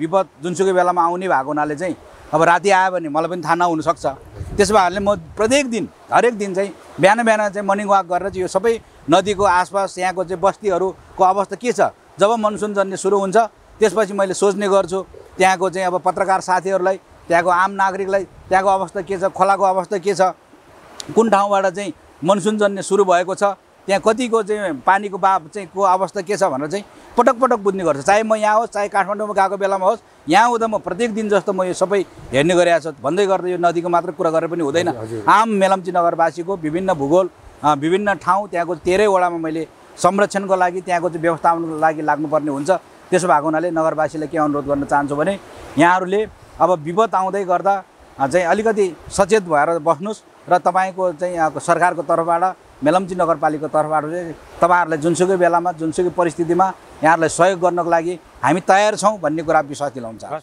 विपद जुनसुकै बेलामा आउने भएको हुनाले चाहिँ अब राति आयो भने मलाई पनि थाहा नहुनसक्छ त्यसो भए म प्रत्येक दिन हरेक दिन चाहिँ बिहान बिहान चाहिँ मर्निङ वाक गरेर चाहिँ यो सबै नदीको आसपास यहाँको चाहिँ बस्तीहरूको अवस्था के छ जब मनसुन जन्ने सुरु हुन्छ त्यसपछि मैले सोच्ने गर्छु त्यहाँको चाहिँ अब पत्रकार साथीहरूलाई त्यहाँको आम नागरिकलाई त्यहाँको अवस्था के छ खोलाको अवस्था के छ कुन ठाउँबाट चाहिँ मनसुन जन्ने सुरु भएको छ त्यहाँ कतिको चाहिँ पानीको बा चाहिँ को अवस्था के छ भनेर चाहिँ पटक पटक बुझ्ने गर्छ चाहे म यहाँ होस् चाहे काठमाडौँमा गएको बेलामा होस् यहाँ हुँदा म प्रत्येक दिन जस्तो म यो सबै हेर्ने गरिरहेको छु भन्दै गर्दा यो नदीको मात्र कुरा गरेर पनि हुँदैन आम मेलम्ची नगरवासीको विभिन्न भूगोल विभिन्न ठाउँ त्यहाँको तेह्रैवटामा मैले संरक्षणको लागि त्यहाँको चाहिँ व्यवस्थापनको लागि लाग्नुपर्ने हुन्छ त्यसो भएको हुनाले नगरवासीलाई के अनुरोध गर्न चाहन्छु भने यहाँहरूले अब विपद आउँदै गर्दा चाहिँ अलिकति सचेत भएर बस्नुहोस् र तपाईँको चाहिँ यहाँको सरकारको तर्फबाट मेलम्ची नगरपालिकाको तर्फबाट चाहिँ तपाईँहरूलाई जुनसुकै बेलामा जुनसुकै परिस्थितिमा यहाँहरूलाई सहयोग गर्नको लागि हामी तयार छौँ भन्ने कुरा विश्वास दिलाउँछ